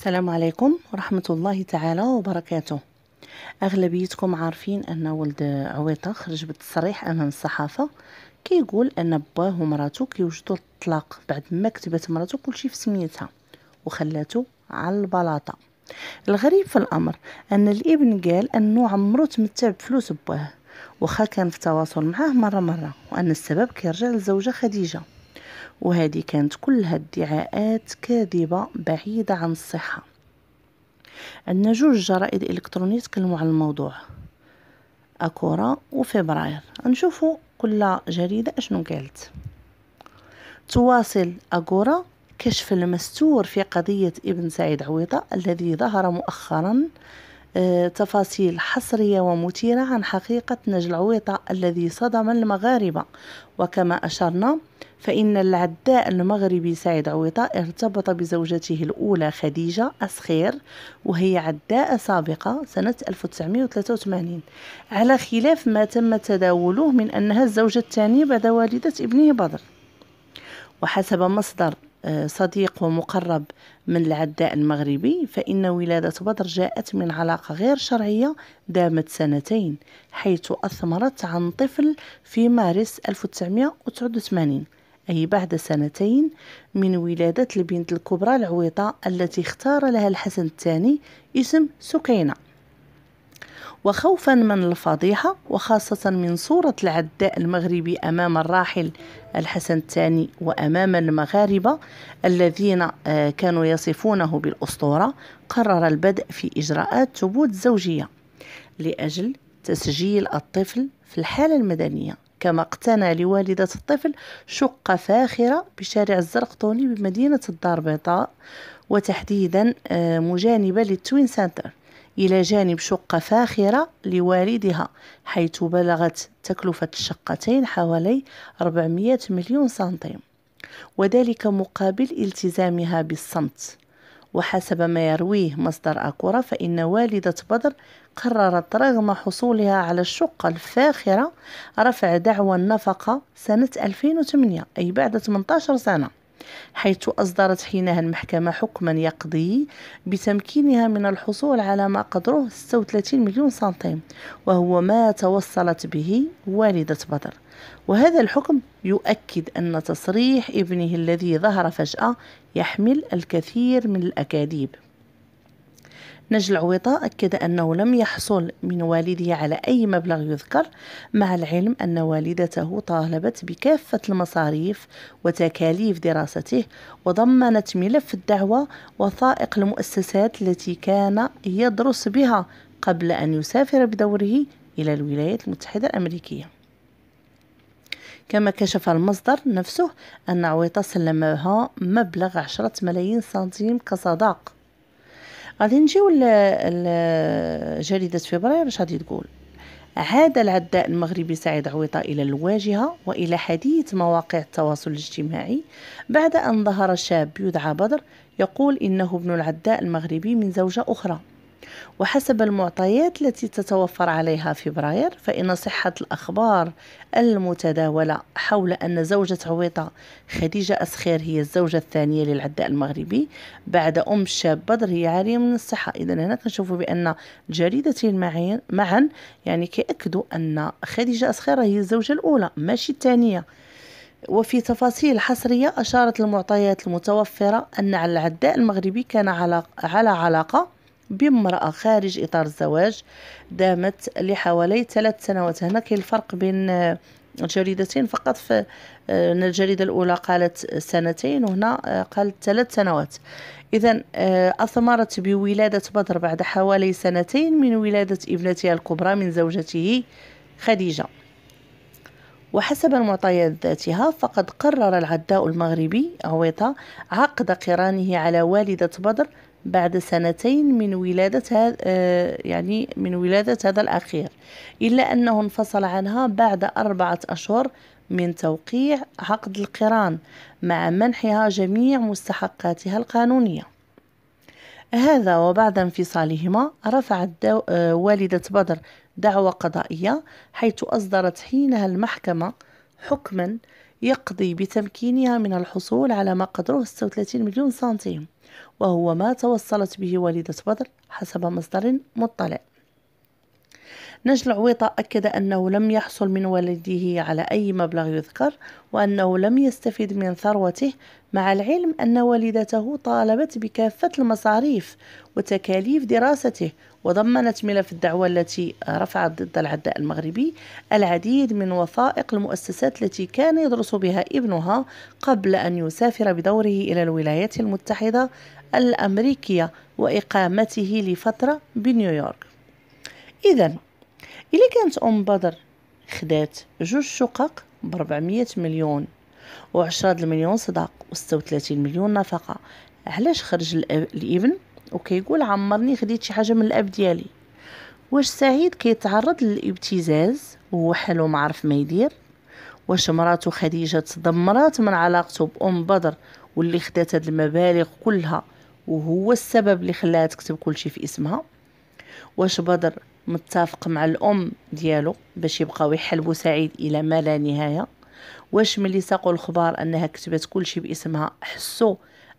السلام عليكم ورحمة الله تعالى وبركاته أغلبيتكم عارفين أن ولد عويطة خرج بالتصريح أمام الصحافة كيقول كي أن باه ومراتو كيوجدوا الطلاق بعد ما كتبت مراتو كلشي في سميتها وخلاتو على البلاطة الغريب في الأمر أن الابن قال أنه عمرو تمتع بفلوس باه وخا كان في تواصل معاه مرة مرة وأن السبب كيرجع للزوجة خديجة وهذه كانت كلها ادعاءات كاذبة بعيدة عن الصحة عندنا جوج جرائد الكترونية تكلموا على الموضوع اكورا وفبراير نشوفوا كل جريدة اشنو قالت تواصل اكورا كشف المستور في قضية ابن سعيد عويطة الذي ظهر مؤخرا آه، تفاصيل حصرية ومثيرة عن حقيقة نجل عويطة الذي صدم المغاربة وكما أشرنا فإن العداء المغربي سعيد عويطة ارتبط بزوجته الأولى خديجة أسخير وهي عداء سابقة سنة 1983 على خلاف ما تم تداوله من أنها الزوجة الثانية بعد والدة ابنه بدر وحسب مصدر آه، صديق ومقرب من العداء المغربي فإن ولادة بدر جاءت من علاقة غير شرعية دامت سنتين حيث أثمرت عن طفل في مارس 1989 أي بعد سنتين من ولادة البنت الكبرى العويطة التي اختار لها الحسن الثاني اسم سكينة وخوفا من الفضيحة وخاصة من صورة العداء المغربي أمام الراحل الحسن الثاني وأمام المغاربة الذين آه، كانوا يصفونه بالأسطورة قرر البدء في إجراءات ثبوت زوجية لأجل تسجيل الطفل في الحالة المدنية كما اقتنى لوالدة الطفل شقة فاخرة بشارع الزرقطوني بمدينة الدار البيضاء وتحديدا آه، مجانبة للتوين سنتر إلى جانب شقة فاخرة لوالدها حيث بلغت تكلفة الشقتين حوالي 400 مليون سنتيم وذلك مقابل التزامها بالصمت وحسب ما يرويه مصدر أكورا فإن والدة بدر قررت رغم حصولها على الشقة الفاخرة رفع دعوى النفقة سنة 2008 أي بعد 18 سنة حيث أصدرت حينها المحكمة حكما يقضي بتمكينها من الحصول على ما قدره 36 مليون سنتيم وهو ما توصلت به والدة بدر وهذا الحكم يؤكد أن تصريح ابنه الذي ظهر فجأة يحمل الكثير من الأكاذيب نجل عويطة أكد أنه لم يحصل من والده على أي مبلغ يذكر مع العلم أن والدته طالبت بكافة المصاريف وتكاليف دراسته وضمنت ملف الدعوة وثائق المؤسسات التي كان يدرس بها قبل أن يسافر بدوره إلى الولايات المتحدة الأمريكية كما كشف المصدر نفسه أن عويطة سلمها مبلغ عشرة ملايين سنتيم كصداق غادي نجيو لجريده فبراير اش غادي تقول عاد العداء المغربي سعيد عويطة إلى الواجهة وإلى حديث مواقع التواصل الاجتماعي بعد أن ظهر شاب يدعى بدر يقول إنه ابن العداء المغربي من زوجة أخرى وحسب المعطيات التي تتوفر عليها فبراير فإن صحة الأخبار المتداولة حول أن زوجة عويطة خديجة أسخير هي الزوجة الثانية للعداء المغربي بعد أم الشاب بدر هي عارية من الصحة إذا هنا كنشوفوا بأن جريدتين معا يعني كيأكدوا أن خديجة أسخير هي الزوجة الأولى ماشي الثانية وفي تفاصيل حصرية أشارت المعطيات المتوفرة أن على العداء المغربي كان على على علاقة بامرأة خارج إطار الزواج دامت لحوالي ثلاث سنوات هنا كاين الفرق بين الجريدتين فقط في آه، الجريدة الأولى قالت سنتين وهنا آه، قالت ثلاث سنوات إذا آه، أثمرت بولادة بدر بعد حوالي سنتين من ولادة ابنتها الكبرى من زوجته خديجة وحسب المعطيات ذاتها فقد قرر العداء المغربي عويطة عقد قرانه على والدة بدر بعد سنتين من ولادة هذا آه، يعني من ولادة هذا الأخير إلا أنه انفصل عنها بعد أربعة أشهر من توقيع عقد القران مع منحها جميع مستحقاتها القانونية هذا وبعد انفصالهما رفعت آه، والدة بدر دعوى قضائية حيث أصدرت حينها المحكمة حكما يقضي بتمكينها من الحصول على ما قدره 36 مليون سنتيم وهو ما توصلت به والدة بدر حسب مصدر مطلع نجل العويطة أكد أنه لم يحصل من والده على أي مبلغ يذكر وأنه لم يستفد من ثروته مع العلم أن والدته طالبت بكافة المصاريف وتكاليف دراسته وضمنت ملف الدعوة التي رفعت ضد العداء المغربي العديد من وثائق المؤسسات التي كان يدرس بها ابنها قبل أن يسافر بدوره إلى الولايات المتحدة الأمريكية وإقامته لفترة بنيويورك إذا إلي كانت أم بدر خدات جوج شقق ب 400 مليون و 10 مليون صداق و 36 مليون نفقة علاش خرج الابن وكيقول عمرني خديت شي حاجه من الاب ديالي واش سعيد كيتعرض للابتزاز وهو حالو معرف ما يدير واش مراته خديجه تدمرات من علاقته بام بدر واللي خدات هاد المبالغ كلها وهو السبب اللي خلاها تكتب كلشي في اسمها واش بدر متفق مع الام ديالو باش يبقاو يحلبوا سعيد الى ما لا نهايه واش ملي ساقوا الخبار انها كتبت كلشي باسمها حسوا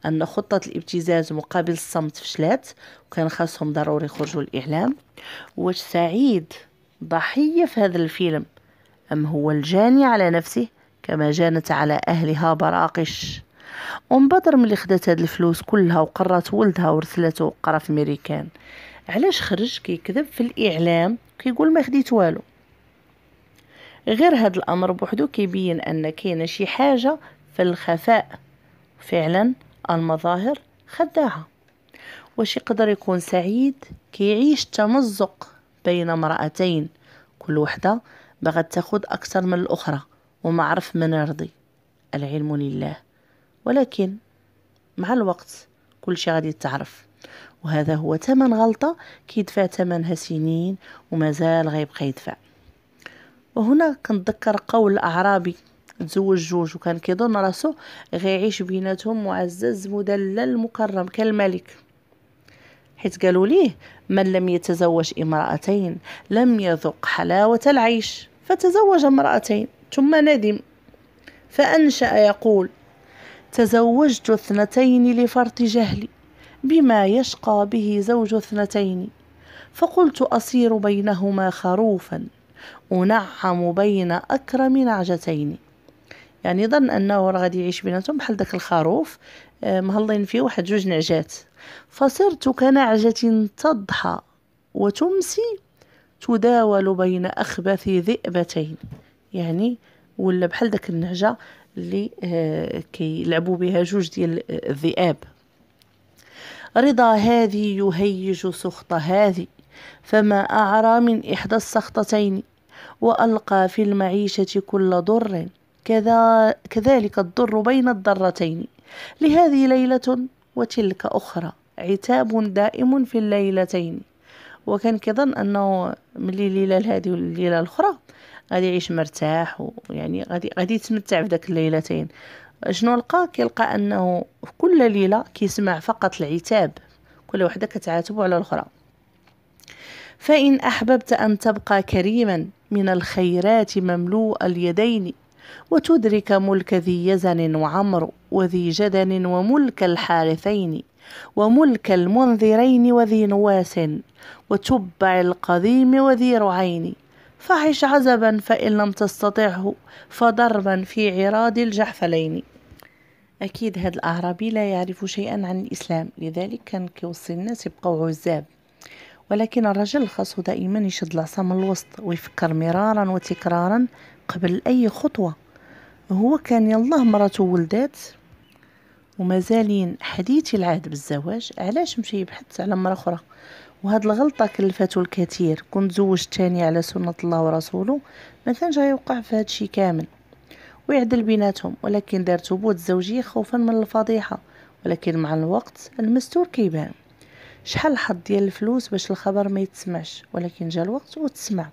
ان خطه الابتزاز مقابل الصمت فشلات وكان خاصهم ضروري يخرجوا الاعلام واش سعيد ضحيه في هذا الفيلم ام هو الجاني على نفسه كما جانت على اهلها براقش ام بدر ملي خدات هاد الفلوس كلها وقرات ولدها ورسلته وقرا في ميريكان علاش خرج كيكذب في الاعلام كيقول ما خديت والو غير هاد الامر بوحدو كيبين ان كاينه شي حاجه في الخفاء فعلا المظاهر خداعة وش يقدر يكون سعيد كيعيش تمزق بين امرأتين كل وحدة بغت تاخد أكثر من الأخرى وما عرف من يرضي العلم لله ولكن مع الوقت كل شيء غادي تعرف وهذا هو ثمن غلطة كيدفع ثمنها سنين ومازال غيبقى يدفع وهنا كنتذكر قول أعرابي تزوج جوج وكان كيظن راسو غيعيش بيناتهم معزز مدلل مكرم كالملك حيت قالوا ليه من لم يتزوج امرأتين لم يذق حلاوة العيش فتزوج امرأتين ثم ندم فأنشأ يقول تزوجت اثنتين لفرط جهلي بما يشقى به زوج اثنتين فقلت أصير بينهما خروفا أنعم بين أكرم نعجتين يعني ظن انه راه غادي يعيش بيناتهم بحال داك الخروف آه، مهلين فيه واحد جوج نعجات فصرت كنعجة تضحى وتمسي تداول بين اخبث ذئبتين يعني ولا بحال داك النعجه اللي آه، كيلعبوا بها جوج ديال آه، الذئاب رضا هذه يهيج سخط هذه فما أعرى من إحدى السخطتين وألقى في المعيشة كل ضر كذا كذلك الضر بين الضرتين لهذه ليلة وتلك أخرى عتاب دائم في الليلتين وكان كظن أنه من الليلة هذه والليلة الأخرى غادي يعيش مرتاح ويعني غادي غادي يتمتع داك الليلتين شنو لقى كيلقى انه في كل ليله كيسمع فقط العتاب كل وحده كتعاتب على الاخرى فان احببت ان تبقى كريما من الخيرات مملوء اليدين وتدرك ملك ذي يزن وعمر وذي جدن وملك الحارثين وملك المنذرين وذي نواس وتبع القديم وذي رعين فعش عزبا فإن لم تستطعه فضربا في عراض الجحفلين أكيد هذا الأعرابي لا يعرف شيئا عن الإسلام لذلك كان كيوصي الناس يبقوا عزاب ولكن الرجل خاصه دائما يشد العصا من الوسط ويفكر مرارا وتكرارا قبل أي خطوة هو كان يالله مراتو ولدات ومازالين حديثي العهد بالزواج علاش مشى يبحث على مرة أخرى وهاد الغلطة كلفاتو الكثير كون تزوج تاني على سنة الله ورسوله ما كانش يوقع في هادشي كامل ويعدل بيناتهم ولكن دار ثبوت الزوجية خوفا من الفضيحة ولكن مع الوقت المستور كيبان شحال حد ديال الفلوس باش الخبر ما يتسمعش ولكن جا الوقت وتسمع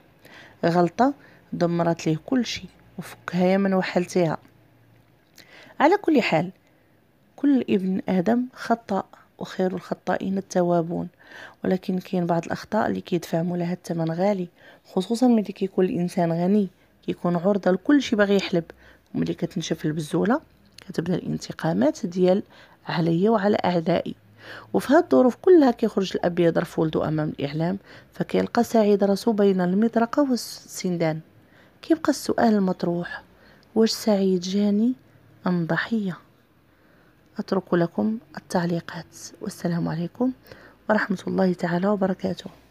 غلطة دمرت ليه كل شيء وفكهايا من وحلتها على كل حال كل ابن آدم خطأ وخير الخطائين التوابون ولكن كاين بعض الأخطاء اللي كيدفعمو لها الثمن غالي خصوصا ملي كيكون الإنسان غني كيكون عرضة لكل شيء باغي يحلب وملي كتنشف البزولة كتبدا الانتقامات ديال عليا وعلى أعدائي وفي هاد الظروف كلها كيخرج الأب يضرب ولدو أمام الإعلام فكيلقى سعيد راسو بين المطرقة والسندان كيبقى السؤال المطروح واش سعيد جاني أم ضحية أترك لكم التعليقات والسلام عليكم ورحمة الله تعالى وبركاته